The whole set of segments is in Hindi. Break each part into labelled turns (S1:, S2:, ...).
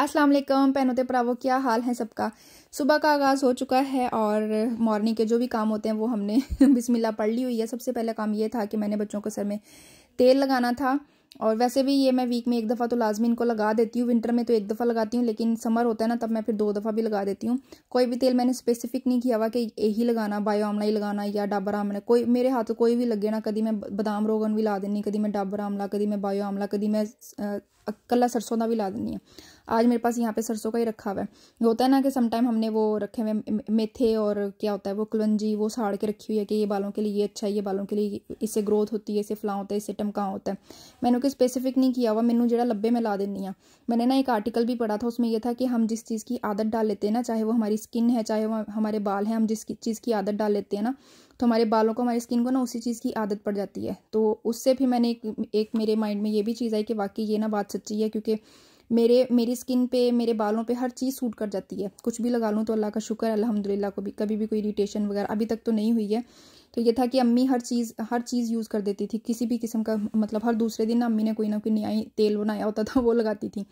S1: असलम पहनों पहनोते प्रावो क्या हाल है सबका सुबह का आगाज़ हो चुका है और मॉर्निंग के जो भी काम होते हैं वो हमने बिस्मिल्लाह पढ़ ली हुई है सबसे पहला काम ये था कि मैंने बच्चों को सर में तेल लगाना था और वैसे भी ये मैं वीक में एक दफ़ा तो लाजमी इनको लगा देती हूँ विंटर में तो एक दफ़ा लगाती हूँ लेकिन समर होता है ना तब मैं फिर दो दफ़ा भी लगा देती हूँ कोई भी तेल मैंने स्पेसिफिक नहीं किया हुआ कि यही लगाना बायो आमला ही लगाना या डाबर आमला कोई मेरे हाथ कोई भी लगे ना कभी मैं बदाम रोगन भी ला देनी कभी मैं डाबर आमला कभी मैं बायो आमला कभी मैं कला सरसों का भी ला देनी हूँ आज मेरे पास यहाँ पे सरसों का ही रखा हुआ है होता है ना कि समटाइम हमने वो रखे हुए मेथे और क्या होता है वो कलंजी वो साड़ के रखी हुई है कि ये बालों के लिए ये अच्छा है ये बालों के लिए इससे ग्रोथ होती है इससे फ्लाँ होता है इससे टमका होता है मैंने कोई स्पेसिफिक नहीं किया हुआ मैंने जरा लब्बे में ला देनी है मैंने ना एक आर्टिकल भी पढ़ा था उसमें यह था कि हम जिस चीज़ की आदत डाल लेते हैं ना चाहे वो हमारी स्किन है चाहे वो हमारे बाल हैं हम जिस चीज़ की आदत डाल लेते हैं ना तो हमारे बालों को हमारी स्किन को ना उसी चीज़ की आदत पड़ जाती है तो उससे भी मैंने एक, एक मेरे माइंड में ये भी चीज़ आई कि वाकई ये ना बात सच्ची है क्योंकि मेरे मेरी स्किन पे मेरे बालों पे हर चीज़ सूट कर जाती है कुछ भी लगा लूँ तो अल्लाह का शुक्र अल्हम्दुलिल्लाह को भी कभी भी कोई इरीटेशन वगैरह अभी तक तो नहीं हुई है तो ये था कि अम्मी हर चीज़ हर चीज़ यूज़ कर देती थी किसी भी किस्म का मतलब हर दूसरे दिन अम्मी ने कोई ना कोई नया तेल बनाया होता था वो लगाती थी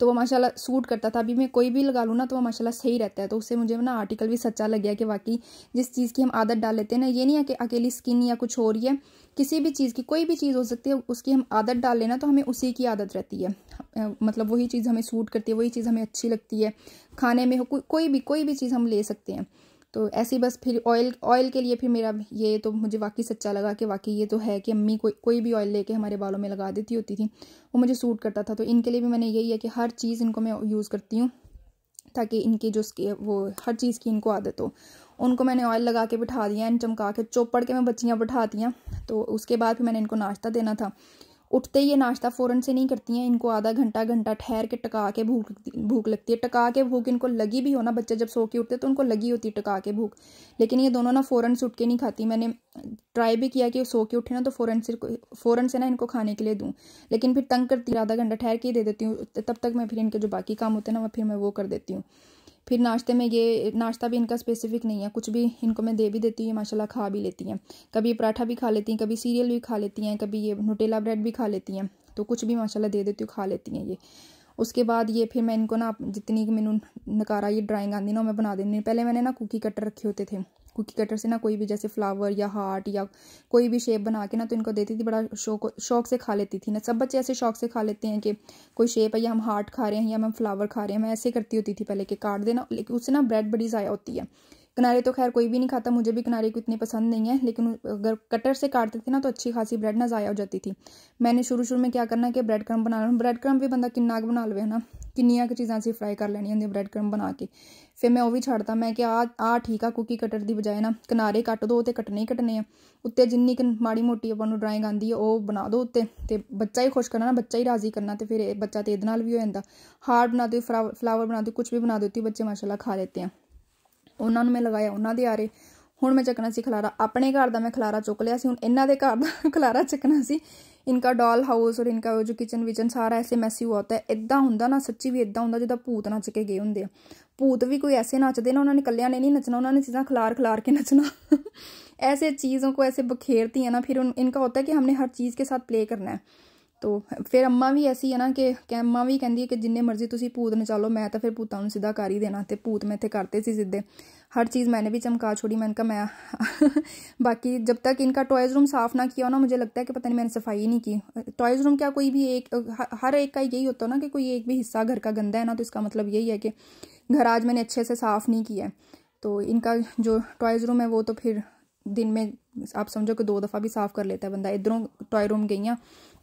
S1: तो वो माशाल्लाह सूट करता था अभी मैं कोई भी लगा लूँ ना तो वो माशाल्लाह सही रहता है तो उससे मुझे ना आर्टिकल भी सच्चा लग गया कि वाकई जिस चीज़ की हम आदत डाल लेते हैं ना ये नहीं है कि अकेली स्किन या कुछ हो रही है किसी भी चीज़ की कोई भी चीज़ हो सकती है उसकी हम आदत डाल लेना तो हमें उसी की आदत रहती है मतलब वही चीज़ हमें सूट करती है वही चीज़ हमें अच्छी लगती है खाने में हो कोई भी कोई भी चीज़ हम ले सकते हैं तो ही बस फिर ऑयल ऑयल के लिए फिर मेरा ये तो मुझे वाकई सच्चा लगा कि वाकई ये तो है कि अम्मी कोई कोई भी ऑयल लेके हमारे बालों में लगा देती होती थी वो मुझे सूट करता था तो इनके लिए भी मैंने यही है कि हर चीज़ इनको मैं यूज़ करती हूँ ताकि इनकी जो वो हर चीज़ की इनको आदत हो उनको मैंने ऑयल लगा के बिठा दिया इन चमका के चौपड़ के मैं बच्चियाँ बैठाती हैं तो उसके बाद फिर मैंने इनको नाश्ता देना था उठते ही ये नाश्ता फ़ौरन से नहीं करती हैं इनको आधा घंटा घंटा ठहर के टका के भूख भूख लगती है टका के भूख इनको लगी भी हो ना बच्चे जब सो के उठते तो उनको लगी होती है टका के भूख लेकिन ये दोनों ना फ़ौरन से उठ के नहीं खाती मैंने ट्राई भी किया कि सो के उठे ना तो फ़ौरन से फ़ौरन से ना इनको खाने के लिए दूँ लेकिन फिर तंग करती आधा घंटा ठहर के ही दे देती हूँ तब तक मैं फिर इनके जो बाकी काम होते हैं ना वह फिर मैं वो कर देती हूँ फिर नाश्ते में ये नाश्ता भी इनका स्पेसिफिक नहीं है कुछ भी इनको मैं दे भी देती हूँ माशाल्लाह खा भी लेती हैं कभी पराठा भी खा लेती हैं कभी सीरियल भी खा लेती हैं कभी ये नोटेला ब्रेड भी खा लेती हैं तो कुछ भी माशाल्लाह दे देती हूँ खा लेती हैं ये उसके बाद ये फिर मैं इनको ना जितनी मैंने नकारा ये ड्राइंग आंदी ना मैं बना देनी पहले मैंने ना कुकी कटर रखे होते थे कुकी कटर से ना कोई भी जैसे फ्लावर या हार्ट या कोई भी शेप बना के ना तो इनको देती थी बड़ा शौक शौक से खा लेती थी ना सब बच्चे ऐसे शौक से खा लेते हैं कि कोई शेप है या हम हार्ट खा रहे हैं या हम फ्लावर खा रहे हैं मैं ऐसे करती होती थी पहले कि काट देना लेकिन उससे ना ब्रेड बड़ी ज़ाया होती है किनारे तो खैर कोई भी नहीं खाता मुझे भी किनारे को इतनी पसंद नहीं है लेकिन अगर कटर से काटते थे ना तो अच्छी खासी ब्रेड ना ज़ाया हो जाती थी मैंने शुरू शुरू में क्या करना कि ब्रेड क्रम बनाना ब्रेड क्रम भी बंदा किन्नाक बना लो है ना ਕਿੰਨੀਆਂ ਕੁ ਚੀਜ਼ਾਂ ਅਸੀਂ ਫਰਾਈ ਕਰ ਲੈਣੀਆਂ ਹੁੰਦੀਆਂ ਬ੍ਰੈਡ ਕਰਮ ਬਣਾ ਕੇ ਫਿਰ ਮੈਂ ਉਹ ਵੀ ਛੱਡਤਾ ਮੈਂ ਕਿ ਆ ਆ ਠੀਕ ਆ ਕੁਕੀ ਕਟਰ ਦੀ ਬਜਾਏ ਨਾ ਕਿਨਾਰੇ ਕੱਟ ਦੋ ਤੇ ਕੱਟਣੇ ਹੀ ਕੱਟਣੇ ਆ ਉੱਤੇ ਜਿੰਨੀ ਕੁ ਮਾੜੀ ਮੋਟੀ ਆਪਾਂ ਨੂੰ ਡਰਾਇੰਗ ਆਂਦੀ ਹੈ ਉਹ ਬਣਾ ਦਿਓ ਉੱਤੇ ਤੇ ਬੱਚਾ ਹੀ ਖੁਸ਼ ਕਰਨਾ ਨਾ ਬੱਚਾ ਹੀ ਰਾਜ਼ੀ ਕਰਨਾ ਤੇ ਫਿਰ ਬੱਚਾ ਤੇ ਇਹਦੇ ਨਾਲ ਵੀ ਹੋ ਜਾਂਦਾ ਹਾਰ ਬਣਾ ਦਿਓ ਫਲਾਵਰ ਬਣਾ ਦਿਓ ਕੁਝ ਵੀ ਬਣਾ ਦਿਓ ਤੇ ਬੱਚੇ ਮਾਸ਼ਾਅੱਲਾ ਖਾ ਲੈਤੇ ਆ ਉਹਨਾਂ ਨੂੰ ਮੈਂ ਲਗਾਇਆ ਉਹਨਾਂ ਦੇ ਆਰੇ हूँ मैं चकना ਸੀ खलारा अपने घर का मैं खलारा चुक लिया ਸੀ ਹੁਣ ਇਹਨਾਂ ਦੇ ਘਰ ਦਾ ਖਲਾਰਾ ਚੱਕਣਾ इनका डॉल हाउस और इनका जो किचन विचन सारा ऐसे मैसी हुआ होता है इदा होंगे ना सच्ची भी इदा होंगे जिदा भूत नच के गए होंगे भूत भी कोई ऐसे नचते ना उन्होंने कल्याण ने नहीं नचना उन्होंने चीज़ा खिलार खिलार के नचना ऐसे चीज़ों को ऐसे बखेरती है ना फिर उन, इनका होता है कि हमने हर चीज़ के साथ प्ले करना है ਤੋ ਫਿਰ ਅੰਮਾ ਵੀ ਐਸੀ ਹੈ ਨਾ अम्मा भी कहती है कि जिन्हें मर्जी तुम भूत न ਨਚਾਲੋ मैं तो फिर भूतों ਨੂੰ सीधा कर ही देना तो भूत मैं इतने करते ਸੀ सीधे हर चीज़ मैंने भी चमका छोड़ी मैंने कहा मैं बाकी जब तक इनका टॉयज़ रूम साफ़ ना किया ना मुझे लगता है कि पता नहीं मैंने सफाई नहीं की टॉयज़ रूम क्या कोई भी एक हर एक का यही होता है ना कि कोई एक भी हिस्सा घर का गंदा है ना तो इसका मतलब यही है कि घर आज मैंने अच्छे से साफ़ नहीं किया है तो इनका जो टॉयज़ रूम है वो तो फिर दिन में आप समझो कि दो दफ़ा भी साफ़ कर लेता है बंदा इधरों टॉय रूम गई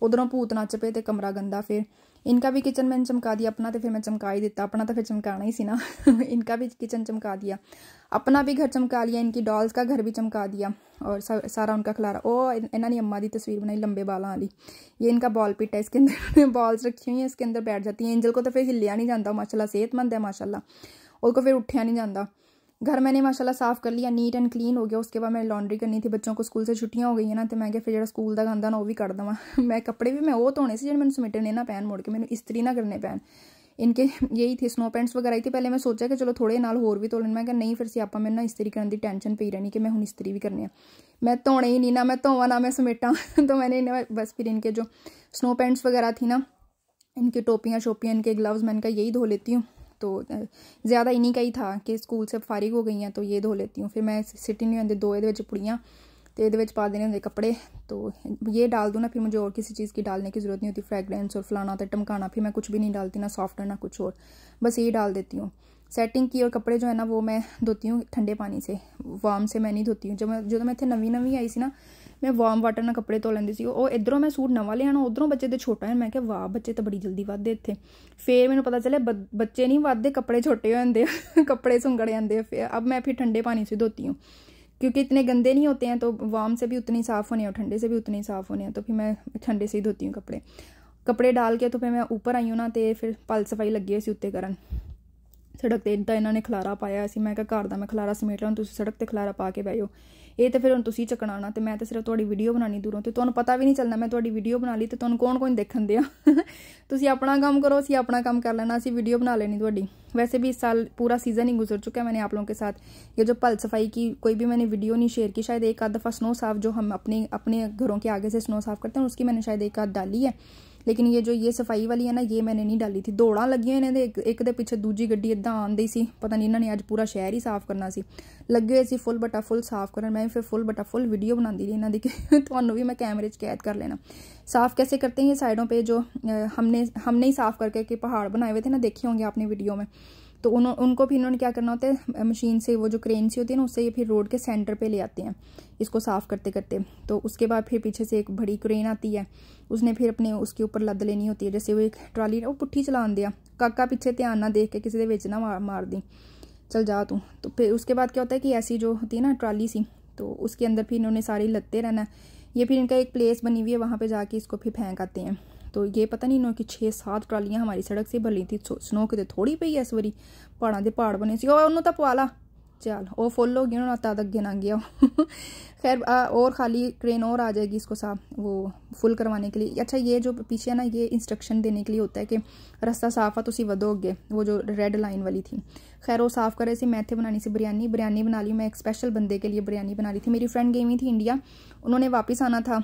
S1: उधरों भूत नच पे तो कमरा गंदा फिर इनका भी किचन मैंने चमका दिया अपना तो फिर मैं चमका ही दिता अपना तो फिर चमकाना ही सी ना इनका भी किचन चमका दिया अपना भी घर चमका लिया इनकी डॉल्स का घर भी चमका दिया और सारा उनका खिलारा ओ इन्होंने अम्मा की तस्वीर बनाई लंबे बालों वाली ये इनका बॉल पिट है इसके अंदर बॉल्स रखी हुई हैं इसके अंदर बैठ जाती हैं एंजल को तो फिर हिलिया नहीं जाता माशाला सेहतमंद है माशाला उसको फिर उठाया नहीं जाता घर मैंने माशाल्लाह साफ कर लिया नीट एंड क्लीन हो गया उसके बाद मैंने लॉन्ड्री करनी थी बच्चों को स्कूल से छुट्टियां हो गई ना तो मैं क्या फिर जो स्कूल का गंदा ना वो भी कर देव मैं कपड़े भी मैं वो धोने से जो मैंने समेटने ना पैन मोड़ के मैंने इस्त्री ना करने पैन इनके यही थे स्नो पैंट्स वगैरह ही थे पहले मैं सोचा कि चलो थोड़े नाल होर भी धो मैं क्या नहीं फिर से आप मैंने ना इस्त्री करने की टेंशन पी रहनी कि मैं हूँ इस्त्री भी करनी है मैं धोने ही नहीं ना मैं धोवा ना मैं समेटा तो मैंने इन्हें बस फिर इनके जो स्नो पैंट्स वगैरह थी ना इनकी टोपियाँ शोपियाँ इनके ग्लव्स मैं इनका यही धो लेती हूँ तो ज़्यादा इन्हीं का ही था कि स्कूल से फारिग हो गई हैं तो ये धो लेती हूँ फिर मैं सिटी नहीं होंदे दो ये पुड़ियाँ तो ये पा देने होंगे कपड़े तो ये डाल दूँ ना फिर मुझे और किसी चीज़ की डालने की ज़रूरत नहीं होती फ्रेगरेंस और फलाना तो टमकाना फिर मैं कुछ भी नहीं डालती ना सॉफ्ट ना कुछ और बस ये डाल देती हूँ सेटिंग की और कपड़े जो है ना वो मैं धोती हूँ ठंडे पानी से वार्म से मैं नहीं धोती हूँ जब मैं जो तो मैं इतने नवी नवी आई सी ना ਮੈਂ ਵਾਰਮ ਵਾਟਰ ਨਾਲ ਕੱਪੜੇ ਧੋ ਲੈਂਦੀ ਸੀ ਉਹ ਇਧਰੋਂ ਮੈਂ ਸੂਟ ਨਵਾਂ ਲਿਆਣਾ ਉਧਰੋਂ ਬੱਚੇ ਦੇ ਛੋਟਾ ਹੈ ਮੈਂ ਕਿਹਾ ਵਾਹ ਬੱਚੇ ਤਾਂ ਬੜੀ ਜਲਦੀ ਵੱਧਦੇ ਇੱਥੇ ਫੇਰ ਮੈਨੂੰ ਪਤਾ ਚੱਲਿਆ ਬੱਚੇ ਨਹੀਂ ਵੱਧਦੇ ਕੱਪੜੇ ਛੋਟੇ ਹੋ ਜਾਂਦੇ ਕੱਪੜੇ ਸੁੰਗੜ ਜਾਂਦੇ ਫਿਰ अब मैं फिर ठंडे पानी से धोती हूँ क्योंकि इतने गंदे नहीं होते हैं तो वार्म से भी उतने ही साफ़ होने और ठंडे से भी उतने ही साफ़ होने हैं तो फिर मैं ठंडे से ही धोती हूँ कपड़े कपड़े डाल के तो फिर मैं ऊपर आई हूँ ना तो फिर पल सफाई लगी हुई सी उत्ते करन ਸੜਕ ਤੇ ਇਦਾਂ ਇਹਨਾਂ ਨੇ ਖਲਾਰਾ ਪਾਇਆ ਸੀ ਮੈਂ ਕਿਹਾ ਘਰ ਦਾ ਮੈਂ ਖਲਾਰਾ ਸਮੇਟ ਲਾਂ ਤੁਸੀਂ ਸੜਕ ਤੇ ਖਲਾਰਾ ਪਾ ਕੇ ਬੈਜੋ ਇਹ तो फिर ਹੁਣ ਤੁਸੀਂ ਚੱਕਣਾ ਆਣਾ ਤੇ ਮੈਂ ਤੇ ਸਿਰਫ ਤੁਹਾਡੀ ਵੀਡੀਓ ਬਣਾਣੀ ਦੂਰੋਂ ਤੇ ਤੁਹਾਨੂੰ ਪਤਾ ਵੀ ਨਹੀਂ ਚੱਲਣਾ ਮੈਂ ਤੁਹਾਡੀ ਵੀਡੀਓ ਬਣਾ ਲਈ ਤੇ ਤੁਹਾਨੂੰ ਕੌਣ ਕੌਣ ਦੇਖਣ ਦਿਆ ਤੁਸੀਂ ਆਪਣਾ ਕੰਮ ਕਰੋ ਅਸੀਂ ਆਪਣਾ ਕੰਮ ਕਰ ਲੈਣਾ ਅਸੀਂ ਵੀਡੀਓ ਬਣਾ ਲੈਣੀ वैसे भी इस साल पूरा सीज़न ही गुजर चुका है मैंने आप लोगों के साथ ये जो पल सफाई की कोई भी मैंने वीडियो नहीं शेयर की शायद एक आध दफ़ा स्नो साफ जो हम अपने अपने घरों के आगे से स्नो साफ करते हैं उसकी मैंने शायद एक आध डाली है लेकिन ये जो ये सफाई वाली है ना ये मैंने नहीं डाली थी दौड़ा लगी इन्हें एक, एक दे पिछे दूजी गड्डी इदा आन सी पता नहीं इन्होंने अब पूरा शहर ही साफ करना से लगे हुए थी फुल बटा फुल साफ कर मैं फिर फुल बटा फुल वीडियो बना दी रही इन्हों की थोड़ा भी मैं कैमरे कैद कर लेना साफ कैसे करते हैं ये साइडों पर जो हमने हमने ही साफ करके पहाड़ बनाए हुए थे ना देखे होंगे अपनी वीडियो में तो उन उनको भी इन्होंने क्या करना होता है मशीन से वो जो क्रेन सी होती है ना उससे ये फिर रोड के सेंटर पे ले आते हैं इसको साफ़ करते करते तो उसके बाद फिर पीछे से एक बड़ी क्रेन आती है उसने फिर अपने उसके ऊपर लद लेनी होती है जैसे वो एक ट्राली वो पुट्ठी चला दिया काका पीछे ध्यान ना देख के किसी के बेच ना मार, मार दी चल जा तू तो फिर उसके बाद क्या होता है कि ऐसी जो होती है ना ट्राली सी तो उसके अंदर फिर इन्होंने सारी लत्ते रहना ये फिर इनका एक प्लेस बनी हुई है वहाँ पर जाके इसको फिर फेंक आते हैं तो ये पता नहीं कि की छे सात ट्रालियां हमारी सड़क से भरी थी स्नो कि थोड़ी पई इस बारी पहाड़ों के पहाड़ बने से उन्होंने तो पवा ला चल चल फुल हो होगी उन्होंने तद अगे ना गया खैर और खाली ट्रेन और आ जाएगी इसको साफ वो फुल करवाने के लिए अच्छा ये जो पीछे ना ये इंस्ट्रक्शन देने के लिए होता है कि रास्ता साफ है तुम वधोगे वो जो रेड लाइन वाली थी खैर वो साफ़ करे से मैं इतने बनानी से बिरयानी बिरयानी बना ली मैं एक स्पेशल बंदे के लिए बिरयानी बना रही थी मेरी फ्रेंड गई हुई थी इंडिया उन्होंने वापस आना था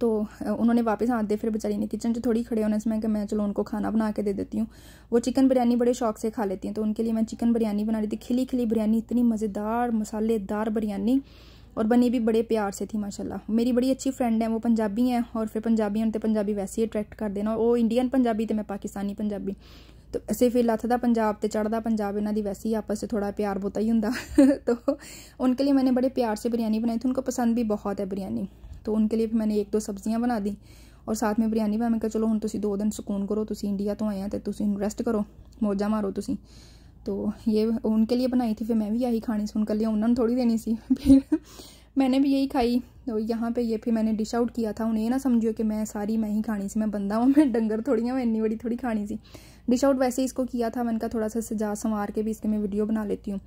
S1: तो उन्होंने वापस हाथ दे फिर बेचारी ने किचन जो थोड़ी खड़े होने इसमें कि मैं चलो उनको खाना बना के दे देती हूँ वो चिकन बिरयानी बड़े शौक से खा लेती हैं तो उनके लिए मैं चिकन बिरयानी बना रही थी खिली खिली बिरयानी इतनी मज़ेदार मसालेदार बिरयानी और बनी भी बड़े प्यार से थी माशाल्लाह मेरी बड़ी अच्छी फ्रेंड है वो पंजाबी हैं और फिर पंजाबी तो पंजाबी वैसे ही अट्रैक्ट कर देना वो इंडियन पंजाबी तो मैं पाकिस्तानी पंजाबी तो सिर्फ लत्थ का पंजाब तो चढ़ता पंजाब इन्हों की वैसे ही आपस से थोड़ा प्यार बोता ही हूँ तो उनके लिए मैंने बड़े प्यार से बिरयानी बनाई थी उनको पसंद भी बहुत है बिरयानी तो उनके लिए भी मैंने एक दो सब्जियां बना दी और साथ में बिरयानी भी मैं कहा चलो हूँ तुम दो दिन सुकून करो तुम इंडिया तो आए तो तुम रेस्ट करो मौजा मारो तुम तो ये उनके लिए बनाई थी फिर मैं भी यही खानी सी उनके लिए उन्होंने थोड़ी देनी सी फिर मैंने भी यही खाई तो यहाँ पे ये फिर मैंने डिश आउट किया था उन्हें ये ना समझियो कि मैं सारी मैं ही खानी सी मैं बंदा हूँ मैं डंगर थोड़ी हूँ मैं इन्नी बड़ी थोड़ी खानी सी डिश आउट वैसे ही इसको किया था मैंने कहा थोड़ा सा सजा संवार के भी इसके मैं वीडियो बना लेती हूँ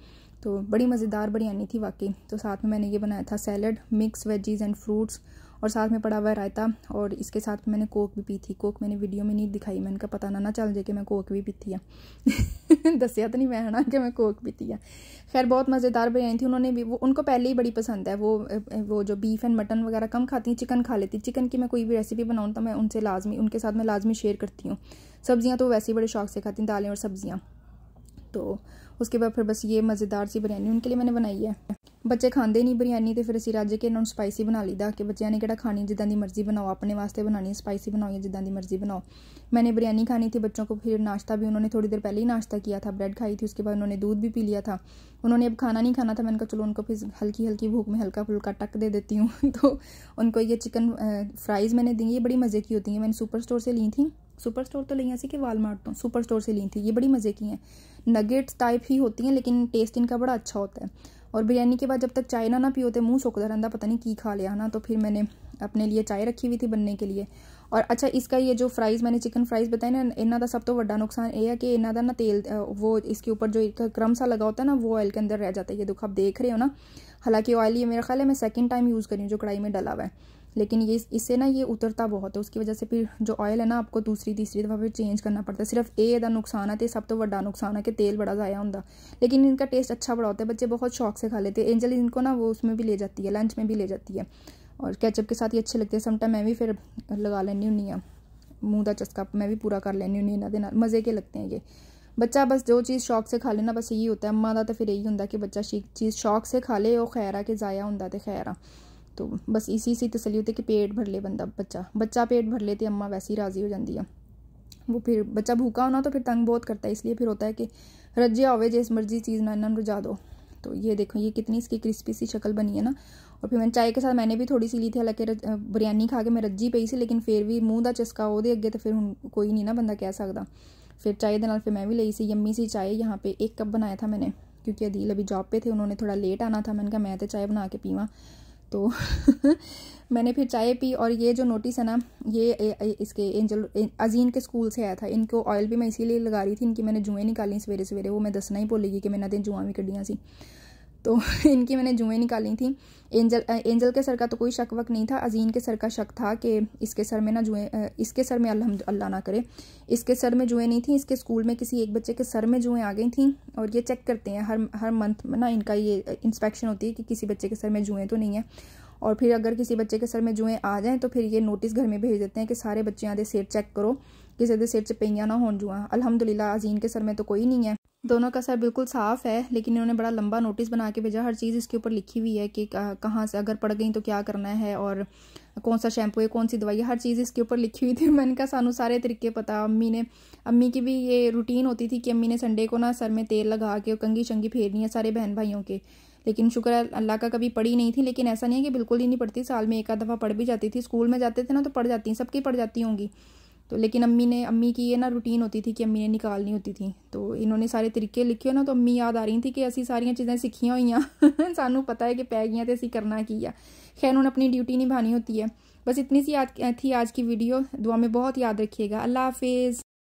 S1: तो बड़ी मज़ेदार बिरयानी थी वाकई तो साथ में मैंने ये बनाया था salad mix veggies and fruits और साथ में पड़ा हुआ रायता और इसके साथ में मैंने कोक भी पी थी कोक मैंने वीडियो में नहीं दिखाई मैंने कहा पता ना ना चल जाए कि मैं कोक भी पीती है दसिया तो नहीं मैं है ना कि मैं कोक पीती है खैर बहुत मज़ेदार बिरयानी थी उन्होंने भी वो उनको पहले ही बड़ी पसंद है वो वो जो बीफ एंड मटन वगैरह कम खाती हैं चिकन खा लेती चिकन की मैं कोई भी रेसिपी बनाऊँ तो मैं उनसे लाजमी उनके साथ मैं लाजमी शेयर करती हूँ सब्ज़ियाँ तो वैसे ही बड़े शौक से खाती हैं दालें और सब्ज़ियाँ तो उसके बाद फिर बस ये मज़ेदार सी बिरयानी उनके लिए मैंने बनाई है बच्चे खाते नहीं बिरयानी तो फिर असी रज के इन्होंने स्पाइसी बना लीदा कि ਕਿ ने ਨੇ खानी जिदा की मर्जी बनाओ अपने वास्ते बनानी ਬਣਾਣੀ ਸਪਾਈਸੀ ਬਣਾਓ ਜਾਂ ਜਿੱਦਾਂ ਦੀ ਮਰਜ਼ੀ ਬਣਾਓ ਮੈਨੇ ਬਿਰਿਆਨੀ थी बच्चों को फिर नाश्ता भी उन्होंने थोड़ी देर पहले ही नाश्ता किया था ब्रेड खाई थी उसके बाद उन्होंने दूध भी पी लिया था उन्होंने अब खाना नहीं खाना था मैंने कहा चलो उनको फिर हल्की हल्की भूख में हल्का फुल्का टक दे देती हूँ तो उनको ये चिकन फ्राइज़ मैंने दी ये बड़ी मज़े की होती हैं मैंने सुपर स्टोर से ली थी सुपर स्टोर तो ली ऐसी कि वालमार्ट तो सुपर स्टोर से ली थी ये बड़ी मज़े की हैं नगेट्स टाइप ही होती हैं लेकिन टेस्ट इनका बड़ा अच्छा होता है और बिरयानी के बाद जब तक चाय ना ना पियो तो मुँह सोखदा रहता पता नहीं की खा लिया ना तो फिर मैंने अपने लिए चाय रखी हुई थी बनने के लिए और अच्छा इसका ये जो फ्राइज़ मैंने चिकन फ्राइज़ बताए ना इन्हों का सब तो व्डा नुकसान ये है कि इन्हों का ना तेल वो इसके ऊपर जो एक क्रम सा लगा होता है ना वो ऑयल के अंदर रह जाता है ये देखो आप देख रहे हो ना हालांकि ऑयल ये मेरा ख्याल है मैं सेकंड टाइम यूज़ करी हूँ जो कढ़ाई में डला हुआ है लेकिन ये इससे ना ये उतरता बहुत है उसकी वजह से फिर जो ऑयल है ना आपको दूसरी तीसरी दफ़ा फिर चेंज करना पड़ता है सिर्फ ए यदा नुकसान है तो सब तो ਵੱਡਾ नुकसान है कि तेल बड़ा ज़ाया ਹੁੰਦਾ लेकिन इनका टेस्ट अच्छा बड़ा होता है बच्चे बहुत शौक से खा लेते हैं एंजल इनको ना वो उसमें भी ले जाती है लंच में भी ले जाती है और कैचअप के साथ ही अच्छे लगते हैं समटाइम मैं भी फिर लगा लेनी हूँ हाँ। मुँह का चस्का मैं भी पूरा कर लेनी हूँ हाँ इन्होंने मज़े के लगते हैं ये बच्चा बस जो चीज़ शौक से खा लेना बस यही होता है अम्मा का तो फिर यही होंगे कि बच्चा चीज़ शौक से खा ले खैर है कि ज़ाया होंगे तो खैर है तो बस इसी सी तसली होती कि पेट भर ले बंदा बच्चा बच्चा पेट भर ले तो अम्मा वैसे ही राज़ी हो जाती है वो फिर बच्चा भूखा होना तो फिर तंग बहुत करता है इसलिए फिर होता है कि रजिया होवे जिस मर्जी चीज़ ना इन्होंने रुझा दो तो ये देखो ये कितनी इसकी क्रिस्पी सी शक्ल बनी है ना और फिर मैंने चाय के साथ मैंने भी थोड़ी सी ली थी हालांकि बिरयानी खा के मैं रज्जी पई सी लेकिन फिर भी मूँह का चस्का वो अगे तो फिर हूँ कोई नहीं ना बंदा कह सकता फिर चाय के फिर मैं भी ली सी यम्मी सी चाय यहाँ पे एक कप बनाया था मैंने क्योंकि अदील अभी जॉब पे थे उन्होंने थोड़ा लेट आना था मैंने कहा मैं तो चाय बना के पीवा तो मैंने फिर चाय पी और ये जो नोटिस है ना ये ए, ए, इसके एंजल ए, अजीन के स्कूल से आया था इनको ऑयल भी मैं इसीलिए लगा रही थी इनकी मैंने जुएँ निकाली सवेरे सवेरे वो मैं दसना ही भूलेगी कि मैंने दिन जुआं भी कड्डियाँ सी तो इनकी मैंने जुएँ निकाली थी एंजल एंजल के सर का तो कोई शक वक नहीं था अजीन के सर का शक था कि इसके सर में ना जुएँ इसके सर में अलहमद अल्लाह ना करे इसके सर में जुएँ नहीं थी इसके स्कूल में किसी एक बच्चे के सर में जुएँ आ गई थी और ये चेक करते हैं हर हर मंथ में ना इनका ये इंस्पेक्शन होती है कि किसी बच्चे के सर में जुएँ तो नहीं है और फिर अगर किसी बच्चे के सर में जुएँ आ जाएँ तो फिर ये नोटिस घर में भेज देते हैं कि सारे बच्चे आधे सिर चेक करो किसी के सिर च ना हो जुआ अलहमदिल्ला अजीन के सर में तो कोई नहीं है दोनों का सर बिल्कुल साफ है लेकिन इन्होंने बड़ा लंबा नोटिस बना के भेजा हर चीज़ इसके ऊपर लिखी हुई है कि कहाँ से अगर पड़ गई तो क्या करना है और कौन सा शैम्पू है कौन सी दवाई है हर चीज़ इसके ऊपर लिखी हुई थी मैंने कहा सानू सारे तरीके पता अम्मी ने अम्मी की भी ये रूटीन होती थी कि अम्मी ने संडे को ना सर में तेल लगा के कंगी शंगी फेरनी है सारे बहन भाइयों के लेकिन शुक्र है अल्लाह का कभी पढ़ी नहीं थी लेकिन ऐसा नहीं है कि बिल्कुल ही नहीं पढ़ती साल में एक आध दफ़ा पढ़ भी जाती थी स्कूल में जाते थे ना तो पढ़ जाती सबकी पढ़ जाती होंगी तो लेकिन अम्मी ने अम्मी की ये ना रूटीन होती थी कि अम्मी ने निकालनी होती थी तो इन्होंने सारे तरीके लिखे ना तो अम्मी याद आ रही थी कि असी सारियां चीज़ें सीखी हुई हैं सानू पता है कि पै गई तो असी करना की है खैर उन्होंने अपनी ड्यूटी निभानी होती है बस इतनी सी याद थी आज की वीडियो दुआ में बहुत याद रखिएगा अल्लाह हाफिज़